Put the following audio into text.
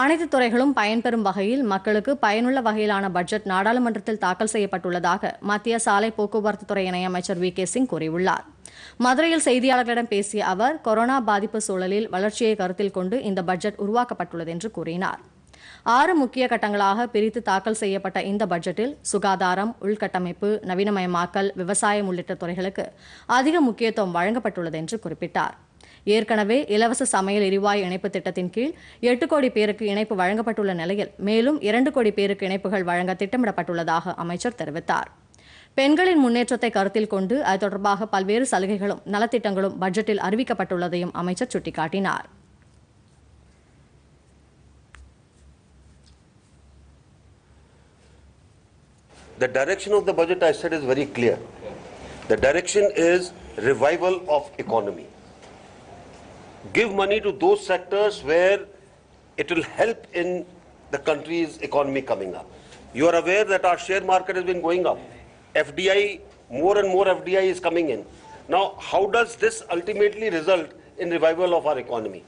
அனைத்து துறைகளும் பயன்பெறும் வகையில் மக்களுக்கு பயனுள்ள வகையிலான பட்ஜெட் நாடாளுமன்றத்தில் தாக்கல் செய்யப்பட்டுள்ளதாக மத்திய சாலை போக்குவரத்து துறை இணையமைச்சர் வி கே சிங் கூறியுள்ளார் மதுரையில் செய்தியாளர்களிடம் பேசிய அவர் கொரோனா பாதிப்பு சூழலில் வளர்ச்சியை கருத்தில் கொண்டு இந்த பட்ஜெட் உருவாக்கப்பட்டுள்ளது என்று கூறினார் ஆறு முக்கிய கட்டங்களாக பிரித்து தாக்கல் செய்யப்பட்ட இந்த பட்ஜெட்டில் சுகாதாரம் உள்கட்டமைப்பு நவீனமயமாக்கல் விவசாயம் உள்ளிட்ட துறைகளுக்கு அதிக முக்கியத்துவம் வழங்கப்பட்டுள்ளது என்று குறிப்பிட்டார் ஏற்கனவே இலவச சமையல் எரிவாயு இணைப்பு திட்டத்தின் கீழ் எட்டு கோடி பேருக்கு இணைப்பு வழங்கப்பட்டுள்ள நிலையில் மேலும் இரண்டு கோடி பேருக்கு இணைப்புகள் வழங்க திட்டமிடப்பட்டுள்ளதாக அமைச்சர் தெரிவித்தார் பெண்களின் முன்னேற்றத்தை கருத்தில் கொண்டு அது தொடர்பாக பல்வேறு சலுகைகளும் நலத்திட்டங்களும் பட்ஜெட்டில் அறிவிக்கப்பட்டுள்ளதையும் அமைச்சர் சுட்டிக்காட்டினார் The direction of the budget I said is very clear. The direction is revival of economy. give money to those sectors where it will help in the country's economy coming up. You are aware that our share market has been going up. FDI, more and more FDI is coming in. Now, how does this ultimately result in revival of our economy?